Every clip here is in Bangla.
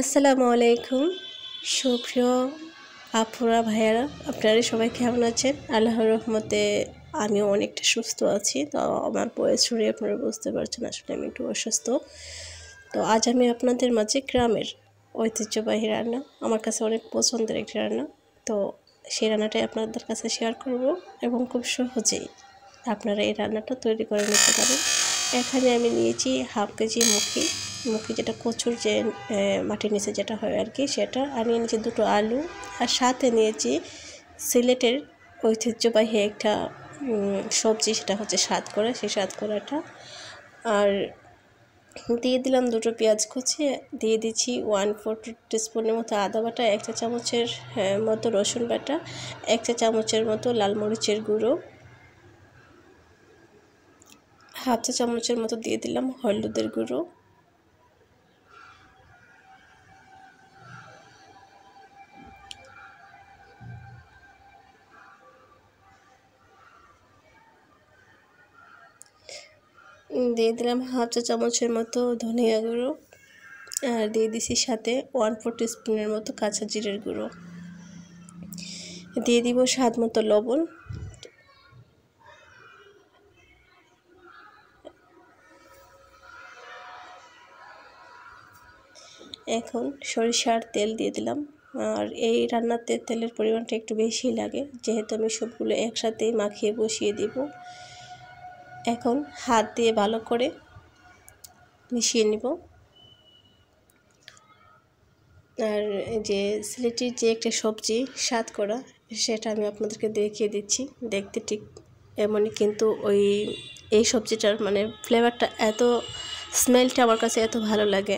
আসসালামু আলাইকুম সুপ্রিয় আপুরা ভাইয়ারা আপনারা সবাই কেমন আছেন আল্লাহর রহমতে আমিও অনেকটা সুস্থ আছি তো আমার বয়স শুনে আপনারা বুঝতে পারছেন আসলে আমি একটু অসুস্থ তো আজ আমি আপনাদের মাঝে গ্রামের ঐতিহ্যবাহী রান্না আমার কাছে অনেক পছন্দের একটি রান্না তো সেই রান্নাটাই আপনাদের কাছে শেয়ার করব এবং খুব সহজেই আপনারা এই রান্নাটা তৈরি করে নিতে পারেন এখানে আমি নিয়েছি হাফ কেজি মুখি মুখে যেটা কচুর যে মাটির নিচে যেটা হয় আর কি সেটা আর নিয়ে নিয়েছি দুটো আলু আর সাথে নিয়েছি সিলেটের ঐতিহ্যবাহী একটা সবজি সেটা হচ্ছে স্বাদ করে সেই স্বাদ করাটা আর দিয়ে দিলাম দুটো পেঁয়াজ কুচি দিয়ে দিচ্ছি ওয়ান ফোর টু স্পুনের মতো আদা বাটা এক চা চামচের মতো রসুন বাটা এক চা চামচের মতো লাল মরিচের গুঁড়ো হাফ চা চামচের মতো দিয়ে দিলাম হলুদের গুঁড়ো দিয়ে দিলাম হাফ চা চামচের মতো ধনিয়া গুঁড়ো আর দিয়ে দিছি সাথে ওয়ান ফোর স্পুনের মতো কাঁচা জিরের গুঁড়ো দিয়ে দিব স্বাদ মতো লবণ এখন সরিষার তেল দিয়ে দিলাম আর এই রান্নাতে তেলের পরিমাণটা একটু বেশি লাগে যেহেতু আমি সবগুলো একসাথেই মাখিয়ে বসিয়ে দিব এখন হাত দিয়ে ভালো করে মিশিয়ে নিব আর যে সিলেটির যে একটা সবজি স্বাদ করা সেটা আমি আপনাদেরকে দেখিয়ে দিচ্ছি দেখতে ঠিক এমনই কিন্তু ওই এই সবজিটার মানে ফ্লেভারটা এত স্মেলটা আমার কাছে এত ভালো লাগে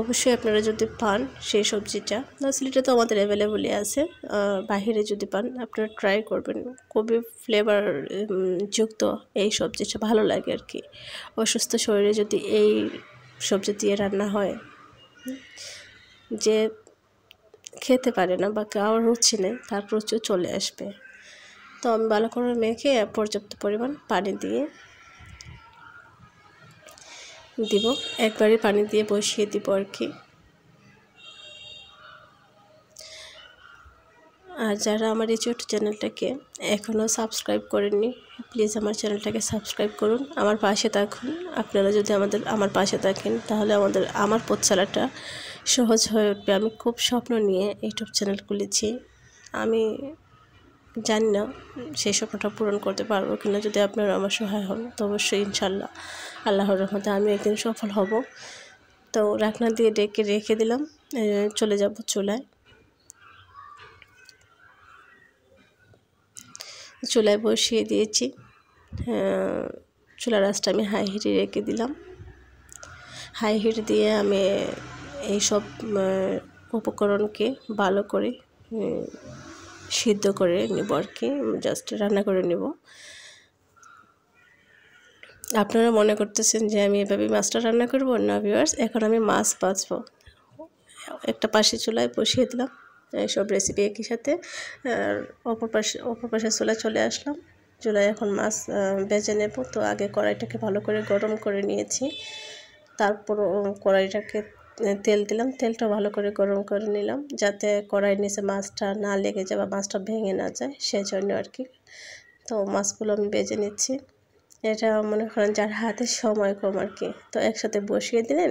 অবশ্যই আপনারা যদি পান সেই সবজিটা সিলেটে তো আমাদের অ্যাভেলেবলই আছে বাহিরে যদি পান আপনারা ট্রাই করবেন খুবই ফ্লেভার যুক্ত এই সবজিটা ভালো লাগে আর কি অসুস্থ শরীরে যদি এই সবজি দিয়ে রান্না হয় যে খেতে পারে না বা খাওয়ার রুচি নেই তার প্রচুর চলে আসবে তো আমি ভালো করে মেখে পর্যাপ্ত পরিমাণ পানি দিয়ে দিব একবারে পানি দিয়ে বসিয়ে দিব আর কি আর যারা আমার এই ছোট চ্যানেলটাকে এখনও সাবস্ক্রাইব করেননি প্লিজ আমার চ্যানেলটাকে সাবস্ক্রাইব করুন আমার পাশে থাকুন আপনারা যদি আমাদের আমার পাশে থাকেন তাহলে আমাদের আমার পোতশালাটা সহজ হয়ে উঠবে আমি খুব স্বপ্ন নিয়ে ইউটিউব চ্যানেল খুলেছি আমি জানি না সেই স্বপ্নটা পূরণ করতে পারবো কিনা যদি আপনারা আমার সহায় হন তো অবশ্যই ইনশাল্লাহ আল্লাহর রহমতে আমি একদিন সফল হব তো রাখনা দিয়ে ডেকে রেখে দিলাম চলে যাব চুলায় চুলায় বসিয়ে দিয়েছি চুলা রাস্তা আমি হাই হিটে রেখে দিলাম হাই হিট দিয়ে আমি এইসব উপকরণকে ভালো করে সিদ্ধ করে নেব আর কি জাস্ট রান্না করে নেব আপনারা মনে করতেছেন যে আমি এভাবে মাছটা রান্না করব না ভিওয়ার্স এখন আমি মাছ বাঁচব একটা পাশে চুলায় বসিয়ে দিলাম সব রেসিপি একই সাথে আর অপর পাশে অপর পাশে চুলায় চলে আসলাম চুলায় এখন মাছ বেজে নেব তো আগে কড়াইটাকে ভালো করে গরম করে নিয়েছি তারপর কড়াইটাকে তেল দিলাম তেলটা ভালো করে গরম করে নিলাম যাতে কড়াইয়ের নিচে মাছটা না লেগে যায় বা মাছটা ভেঙে না যায় সেজন্য আর কি তো মাছগুলো আমি বেজে নিচ্ছি এটা মনে করেন যার হাতে সময় কম আর কি তো একসাথে বসিয়ে দিলেন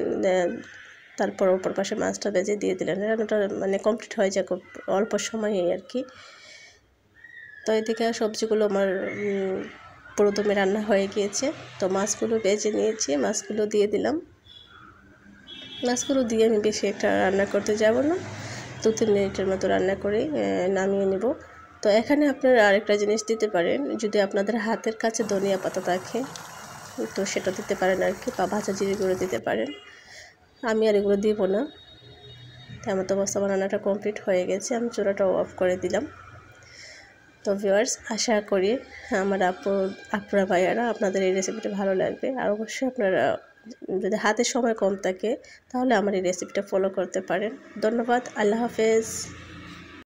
তারপর ওপর পাশে মাছটা বেজে দিয়ে দিলেন রান্নাটা মানে কমপ্লিট হয়ে যায় খুব অল্প সময়ে আর কি তো এদিকে সবজিগুলো আমার প্রথমে রান্না হয়ে গিয়েছে তো মাছগুলো বেজে নিয়েছি মাছগুলো দিয়ে দিলাম মাছগুলো দিয়ে আমি বেশি একটা রান্না করতে যাব না দু তিন মিনিটের মতো রান্না করে নামিয়ে নেব তো এখানে আপনারা আরেকটা জিনিস দিতে পারেন যদি আপনাদের হাতের কাছে ধনিয়া পাতা থাকে তো সেটা দিতে পারেন আর কি বা ভাজা জিরিগুলো দিতে পারেন আমি আর এগুলো দিব না তেমন তো বস্তা আমার রান্নাটা কমপ্লিট হয়ে গেছে আমি চোরাটা অফ করে দিলাম তো ভিওয়ার্স আশা করি আমার আপু আপনার ভাইয়ারা আপনাদের এই রেসিপিটা ভালো লাগবে আর অবশ্যই আপনারা যদি হাতে সময় কম থাকে তাহলে আমার এই রেসিপিটা ফলো করতে পারেন ধন্যবাদ আল্লাহ হাফেজ